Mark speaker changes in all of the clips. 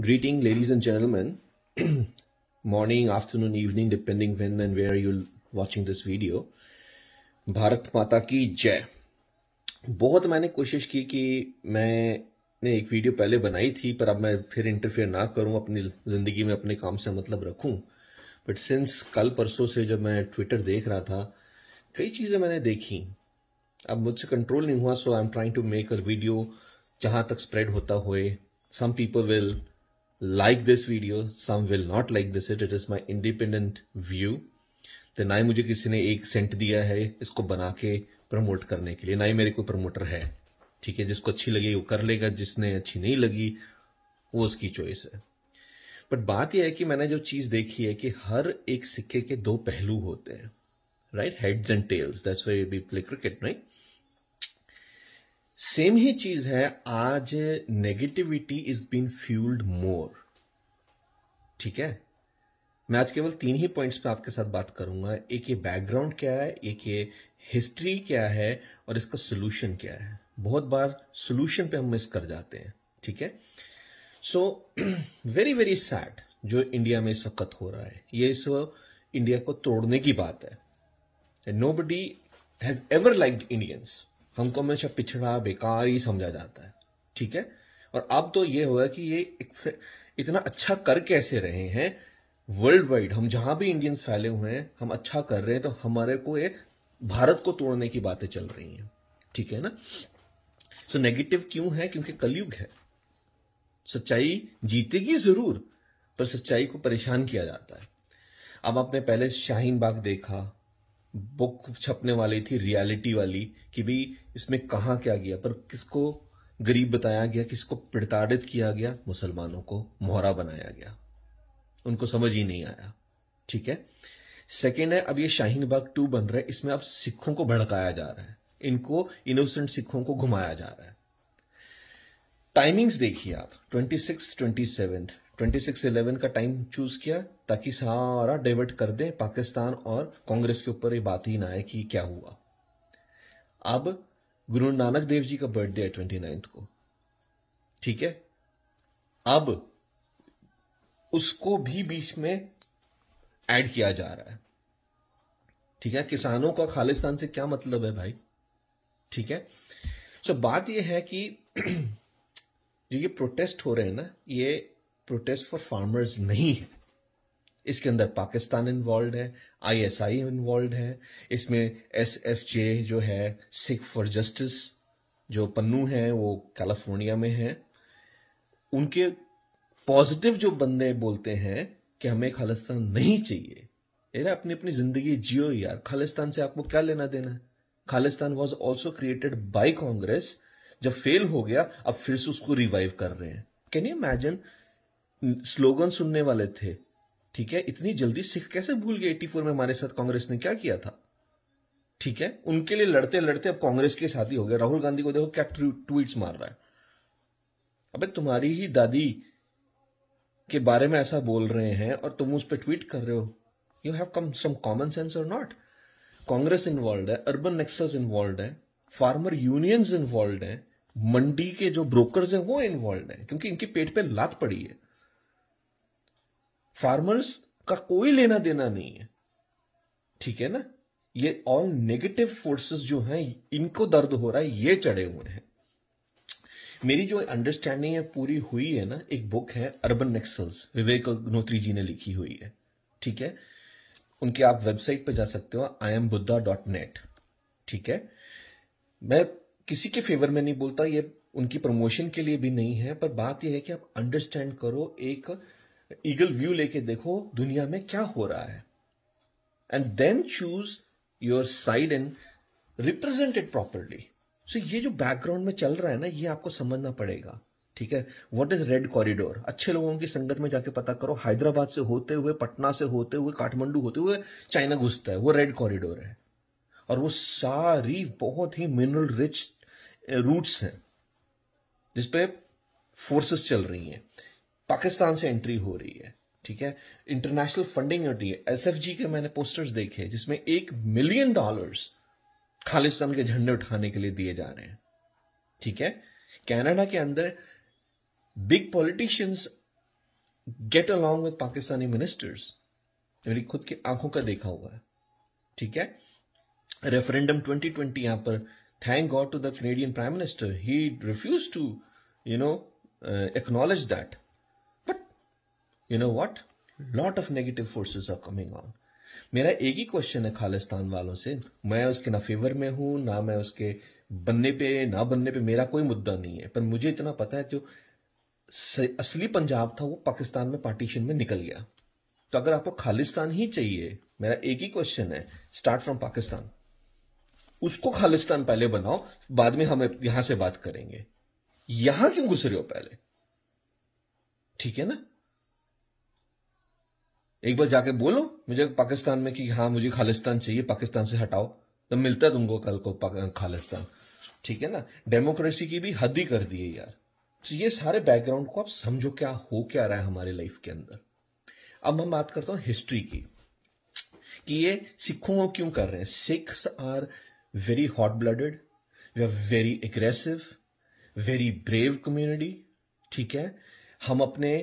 Speaker 1: Greeting, ladies and gentlemen. Morning, afternoon, evening, depending when and where you're watching this video. Bharat माता की जय बहुत मैंने कोशिश की कि मैंने एक वीडियो पहले बनाई थी पर अब मैं फिर इंटरफेयर ना करूं अपनी ज़िंदगी में अपने काम से मतलब रखूं बट सिंस कल परसों से जब मैं ट्विटर देख रहा था कई चीज़ें मैंने देखी अब मुझसे कंट्रोल नहीं हुआ so I am trying to make a video जहाँ तक स्प्रेड होता हुए some people will like this video some will not like this it it is my independent view तो ना ही मुझे किसी ने एक सेंट दिया है इसको बना के प्रमोट करने के लिए ना ही मेरे कोई प्रमोटर है ठीक है जिसको अच्छी लगी वो कर लेगा जिसने अच्छी नहीं लगी वो उसकी चॉइस है बट बात यह है कि मैंने जो चीज देखी है कि हर एक सिक्के के दो पहलू होते हैं right heads and tails that's way be play cricket right same ही चीज है आज negativity is been fuelled more ठीक है मैं आज केवल तीन ही पॉइंट्स पे आपके साथ बात करूंगा एक ये बैकग्राउंड क्या है एक ये हिस्ट्री क्या है और इसका सोल्यूशन क्या है बहुत बार सोल्यूशन पे हम मिस कर जाते हैं ठीक है सो वेरी वेरी सैड जो इंडिया में इस वक्त हो रहा है ये इस इंडिया को तोड़ने की बात है nobody has ever like Indians हमको हमेशा पिछड़ा बेकार ही समझा जाता है ठीक है और अब तो ये हुआ कि ये इतना अच्छा कर कैसे रहे हैं वर्ल्ड वाइड हम जहां भी इंडियंस फैले हुए हैं हम अच्छा कर रहे हैं तो हमारे को ये भारत को तोड़ने की बातें चल रही हैं ठीक है ना सो so, नेगेटिव क्यों है क्योंकि कलयुग है सच्चाई जीतेगी जरूर पर सच्चाई को परेशान किया जाता है अब आपने पहले शाहीन बाग देखा बुक छपने वाली थी रियलिटी वाली कि भाई इसमें कहा क्या गया पर किसको गरीब बताया गया किसको प्रताड़ित किया गया मुसलमानों को मोहरा बनाया गया उनको समझ ही नहीं आया ठीक है सेकेंड है अब ये शाहीन बाग टू बन रहा है इसमें अब सिखों को भड़काया जा रहा है इनको इनोसेंट सिखों को घुमाया जा रहा है टाइमिंग्स देखिए आप twenty six twenty seventh twenty six eleven का टाइम चूज किया ताकि सारा डाइवर्ट कर दे पाकिस्तान और कांग्रेस के ऊपर ये बात ही ना आए कि क्या हुआ अब गुरु नानक देव जी का बर्थडे है ट्वेंटी नाइन्थ को ठीक है अब उसको भी बीच में ऐड किया जा रहा है ठीक है किसानों का खालिस्तान से क्या मतलब है भाई ठीक है सो बात यह है कि जो ये प्रोटेस्ट हो रहे हैं ना ये प्रोटेस्ट फॉर फार्मर्स नहीं है इसके अंदर पाकिस्तान इन्वॉल्व है आईएसआई इन्वॉल्व है इसमें एसएफजे जो है सिख फॉर जस्टिस जो पन्नू है वो कैलिफोर्निया में है उनके पॉजिटिव जो बंदे बोलते हैं कि हमें खालिस्तान नहीं चाहिए अरे अपनी अपनी जिंदगी जियो यार खालिस्तान से आपको क्या लेना देना है Khalistan was also created by Congress जब फेल हो गया अब फिर से उसको रिवाइव कर रहे हैं कैन यू इमेजिन स्लोगन सुनने वाले थे ठीक है इतनी जल्दी सिख कैसे भूल गए 84 में हमारे साथ कांग्रेस ने क्या किया था ठीक है उनके लिए लड़ते लड़ते अब कांग्रेस के साथ ही हो गया राहुल गांधी को देखो क्या ट्वीट मार रहा है अबे तुम्हारी ही दादी के बारे में ऐसा बोल रहे हैं और तुम उस पर ट्वीट कर रहे हो you have come some common sense और नॉट कांग्रेस इन्वॉल्व है अर्बन नेक्सस इन्वॉल्व है फार्मर यूनियंस इन्वॉल्व है मंडी के जो ब्रोकर्स हैं वो इन्वॉल्व है क्योंकि इनके पेट पे लात पड़ी है फार्मर्स का कोई लेना देना नहीं है ठीक है ना ये ऑल नेगेटिव फोर्सेस जो हैं इनको दर्द हो रहा है ये चढ़े हुए हैं मेरी जो अंडरस्टैंडिंग है पूरी हुई है ना एक बुक है अर्बन नेक्सल्स विवेक अग्नोत्री जी ने लिखी हुई है ठीक है उनकी आप वेबसाइट पर जा सकते हो I am Buddha dot net ठीक है मैं किसी के फेवर में नहीं बोलता ये उनकी प्रमोशन के लिए भी नहीं है पर बात यह है कि आप अंडरस्टैंड करो एक ईगल व्यू लेके देखो दुनिया में क्या हो रहा है and then choose your side and represented properly so ये जो बैकग्राउंड में चल रहा है ना ये आपको समझना पड़ेगा ठीक है व्हाट इज रेड कॉरिडोर अच्छे लोगों की संगत में जाके पता करो हैदराबाद से होते हुए पटना से होते हुए काठमांडू होते हुए चाइना घुसता है वो रेड कॉरिडोर है और वो सारी बहुत ही मिनरल रिच रूट्स हैं जिसपे फोर्सेस चल रही हैं पाकिस्तान से एंट्री हो रही है ठीक है इंटरनेशनल फंडिंग हो रही है एसएफजी के मैंने पोस्टर्स देखे जिसमें एक मिलियन डॉलर्स खालिस्तान के झंडे उठाने के लिए दिए जा रहे हैं ठीक है कनाडा के अंदर big politicians get along with Pakistani ministers मेरी खुद की आंखों का देखा हुआ है ठीक है रेफरेंडम 2020 यहां पर thank God to the Canadian prime minister ही refuse to you know acknowledge that you know what lot of negative forces are coming on मेरा एक ही क्वेश्चन है खालिस्तान वालों से मैं उसके ना फेवर में हूं ना मैं उसके बनने पे ना बनने पे मेरा कोई मुद्दा नहीं है पर मुझे इतना पता है जो असली पंजाब था वो पाकिस्तान में पार्टीशन में निकल गया तो अगर आपको खालिस्तान ही चाहिए मेरा एक ही क्वेश्चन है स्टार्ट फ्रॉम पाकिस्तान उसको खालिस्तान पहले बनाओ बाद में हम यहां से बात करेंगे यहां क्यों घुस रहे हो पहले ठीक है ना एक बार जाके बोलो मुझे पाकिस्तान में कि हाँ मुझे खालिस्तान चाहिए पाकिस्तान से हटाओ तो मिलता है तुमको कल को खालिस्तान ठीक है ना डेमोक्रेसी की भी हद ही कर दी है यार तो ये सारे बैकग्राउंड को आप समझो क्या हो क्या रहा है हमारे लाइफ के अंदर अब हम बात करता हूं हिस्ट्री की कि ये सिखों को क्यों कर रहे हैं Sikhs are very hot blooded वे are very aggressive very brave community ठीक है हम अपने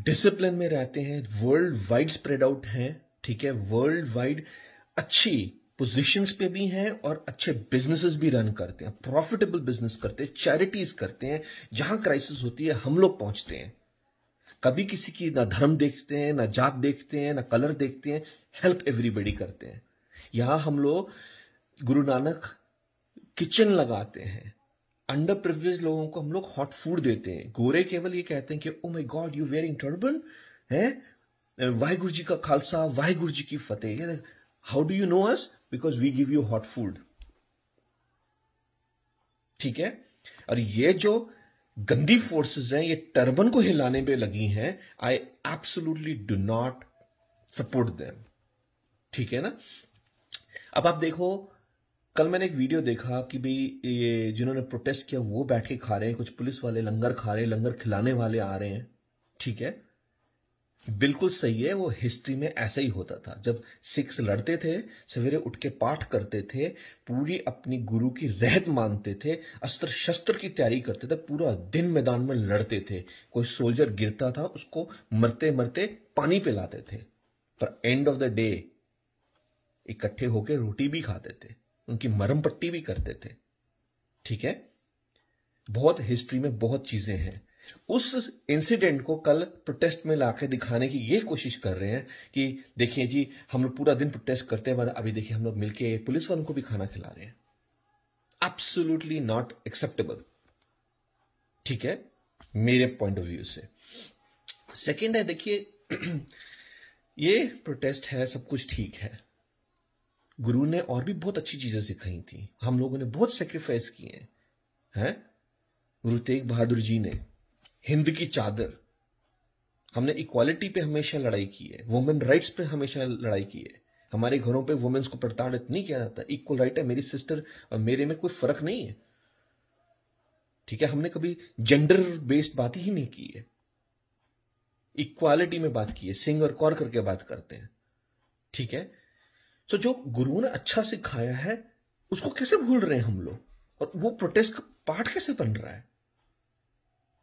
Speaker 1: डिसिप्लिन में रहते हैं वर्ल्ड वाइड स्प्रेड आउट हैं ठीक है वर्ल्ड वाइड अच्छी पोजीशंस पे भी हैं और अच्छे बिजनेसेस भी रन करते हैं प्रॉफिटेबल बिजनेस करते हैं चैरिटीज करते हैं जहां क्राइसिस होती है हम लोग पहुंचते हैं कभी किसी की ना धर्म देखते हैं ना जात देखते हैं ना कलर देखते हैं हेल्प एवरीबडी करते हैं यहां हम लोग गुरु नानक किचन लगाते हैं अंडर प्रिवेज लोगों को हम लोग हॉट फूड देते हैं गोरे केवल ये कहते हैं कि oh my God you wearing turban है वाहिगुरु जी का खालसा वाहिगुरु जी की फतेह how do you know us because we give you hot food ठीक है और ये जो गंदी फोर्सेस हैं ये टर्बन को हिलाने पे लगी हैं I absolutely do not support them ठीक है ना अब आप देखो कल मैंने एक वीडियो देखा कि भाई ये जिन्होंने प्रोटेस्ट किया वो बैठ के खा रहे हैं कुछ पुलिस वाले लंगर खा रहे हैं लंगर खिलाने वाले आ रहे हैं ठीक है बिल्कुल सही है वो हिस्ट्री में ऐसा ही होता था जब सिख्स लड़ते थे सवेरे उठ के पाठ करते थे पूरी अपनी गुरु की रहत मानते थे अस्त्र शस्त्र की तैयारी करते थे पूरा दिन मैदान में लड़ते थे कोई सोल्जर गिरता था उसको मरते मरते पानी पिलाते थे पर एंड ऑफ द डे इकट्ठे होकर रोटी भी खाते थे उनकी मरम पट्टी भी करते थे ठीक है बहुत हिस्ट्री में बहुत चीजें हैं उस इंसिडेंट को कल प्रोटेस्ट में लाके दिखाने की ये कोशिश कर रहे हैं कि देखिए जी हम लोग पूरा दिन प्रोटेस्ट करते हैं मगर अभी देखिए हम लोग मिलके पुलिस वालों को भी खाना खिला रहे हैं एब्सोल्युटली नॉट एक्सेप्टेबल ठीक है मेरे पॉइंट ऑफ व्यू से सेकेंड है देखिए ये प्रोटेस्ट है सब कुछ ठीक है गुरु ने और भी बहुत अच्छी चीजें सिखाई थी हम लोगों ने बहुत सेक्रीफाइस किए हैं है? गुरु तेग बहादुर जी ने हिंद की चादर हमने इक्वालिटी पे हमेशा लड़ाई की है वुमेन राइट्स पे हमेशा लड़ाई की है हमारे घरों पे वुमेन्स को प्रताड़ित नहीं किया जाता इक्वल राइट है मेरी सिस्टर और मेरे में कोई फर्क नहीं है ठीक है हमने कभी जेंडर बेस्ड बात ही नहीं की है इक्वालिटी में बात की है सिंह और कौर करके बात करते हैं ठीक है तो जो गुरुओं ने अच्छा सिखाया है उसको कैसे भूल रहे हैं हम लोग और वो प्रोटेस्ट का पार्ट कैसे बन रहा है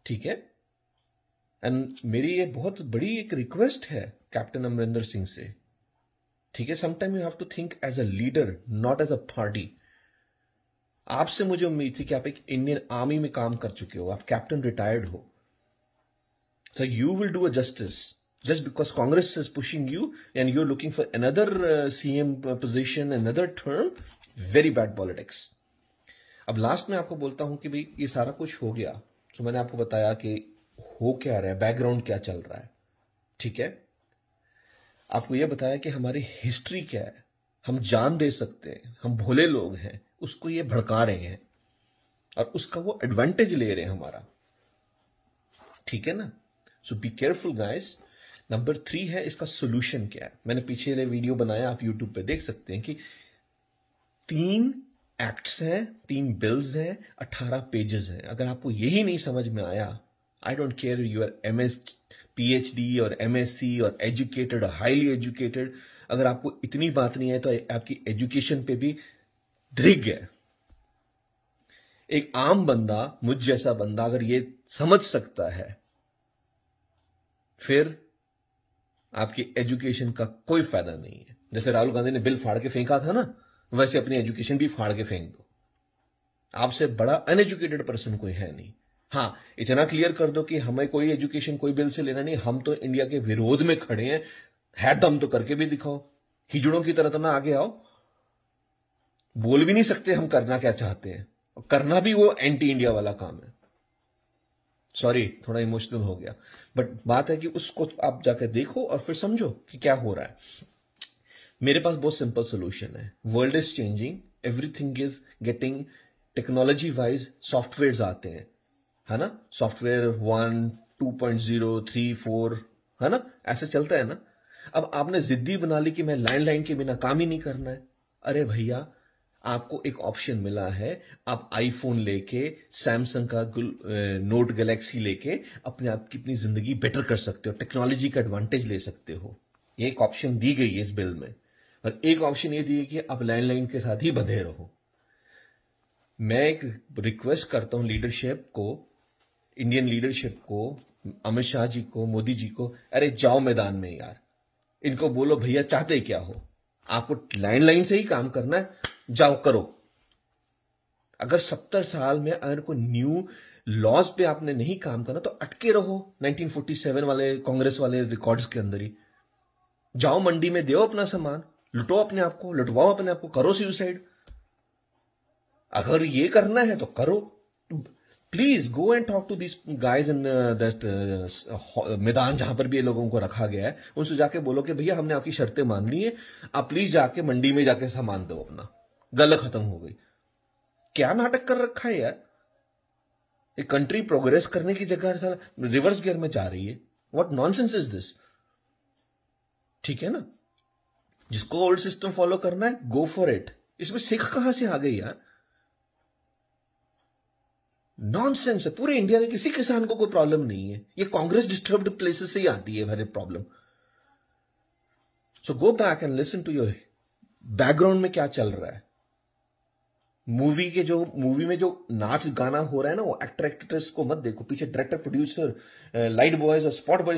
Speaker 1: ठीक है एंड मेरी ये बहुत बड़ी एक रिक्वेस्ट है कैप्टन अमरिंदर सिंह से ठीक है sometime you have to think as a leader not as a party आपसे मुझे उम्मीद थी कि आप एक इंडियन आर्मी में काम कर चुके हो आप कैप्टन रिटायर्ड हो sir you will do a justice just because Congress is pushing you and you're looking for another uh, CM position, another term, very bad politics. अब लास्ट में आपको बोलता हूं कि भाई ये सारा कुछ हो गया तो मैंने आपको बताया कि हो क्या रहा है बैकग्राउंड क्या चल रहा है ठीक है आपको यह बताया कि हमारी हिस्ट्री क्या है हम जान दे सकते हैं हम भोले लोग हैं उसको ये भड़का रहे हैं और उसका वो एडवांटेज ले रहे हैं हमारा ठीक है ना so be careful guys number three है इसका सोल्यूशन क्या है मैंने पीछे वीडियो बनाया आप यूट्यूब पे देख सकते हैं कि तीन एक्ट्स हैं तीन बिल्स हैं अट्ठारह पेजेस हैं अगर आपको यही नहीं समझ में आया I don't care you are M S P H D और एम एस सी और एजुकेटेड और हाईली एजुकेटेड अगर आपको इतनी बात नहीं है तो आपकी एजुकेशन पे भी ढिग है एक आम बंदा मुझ जैसा बंदा अगर ये समझ सकता है फिर आपकी एजुकेशन का कोई फायदा नहीं है जैसे राहुल गांधी ने बिल फाड़ के फेंका था ना वैसे अपनी एजुकेशन भी फाड़ के फेंक दो आपसे बड़ा अनएजुकेटेड पर्सन कोई है नहीं हाँ इतना क्लियर कर दो कि हमें कोई एजुकेशन कोई बिल से लेना नहीं हम तो इंडिया के विरोध में खड़े हैं है दम तो करके भी दिखाओ हिजड़ों की तरह तो ना आगे आओ बोल भी नहीं सकते हम करना क्या चाहते हैं करना भी वो एंटी इंडिया वाला काम है सॉरी थोड़ा इमोशनल हो गया बट बात है कि उसको आप जाकर देखो और फिर समझो कि क्या हो रहा है मेरे पास बहुत सिंपल सोल्यूशन है world is changing everything is getting technology wise software आते हैं है ना software one two point zero three four है ना ऐसे चलता है ना अब आपने जिद्दी बना ली कि मैं लैंडलाइन के बिना काम ही नहीं करना है अरे भैया आपको एक ऑप्शन मिला है आप आईफोन लेके सैमसंग का नोट गैलेक्सी लेके अपने आप की अपनी जिंदगी बेटर कर सकते हो टेक्नोलॉजी का एडवांटेज ले सकते हो ये एक ऑप्शन दी गई है इस बिल में और एक ऑप्शन ये दिए कि आप लैंडलाइन के साथ ही बंधे रहो मैं एक रिक्वेस्ट करता हूं लीडरशिप को इंडियन लीडरशिप को अमित शाह जी को मोदी जी को अरे जाओ मैदान में यार इनको बोलो भैया चाहते क्या हो आपको लैंडलाइन से ही काम करना है जाओ करो अगर सत्तर साल में अगर को न्यू लॉज पे आपने नहीं काम करना तो अटके रहो 1947 वाले कांग्रेस वाले रिकॉर्ड्स के अंदर ही जाओ मंडी में दो अपना सामान लुटो अपने आप को लुटवाओ अपने आप को करो सुसाइड अगर ये करना है तो करो please go and talk to this guys in that मैदान जहां पर भी ये लोगों को रखा गया है उनसे जाके बोलो कि भैया हमने आपकी शर्तें मान ली है आप प्लीज जाके मंडी में जाके सामान दो अपना गल खत्म हो गई क्या नाटक कर रखा है यार एक कंट्री प्रोग्रेस करने की जगह रिवर्स गियर में जा रही है वॉट नॉनसेंस इज दिस ठीक है ना जिसको ओल्ड सिस्टम फॉलो करना है गो फॉर इट इसमें सिख कहां से आ गई यार नॉनसेंस है पूरे इंडिया के किसी किसान को कोई प्रॉब्लम नहीं है ये कांग्रेस डिस्टर्ब्ड प्लेसेस से ही आती है हर problem so go back and listen to your background में क्या चल रहा है मूवी के जो मूवी में जो नाच गाना हो रहा है ना वो एक्टर एक्ट्रेस को मत देखो पीछे डायरेक्टर प्रोड्यूसर लाइट बॉयज और स्पॉट बॉयज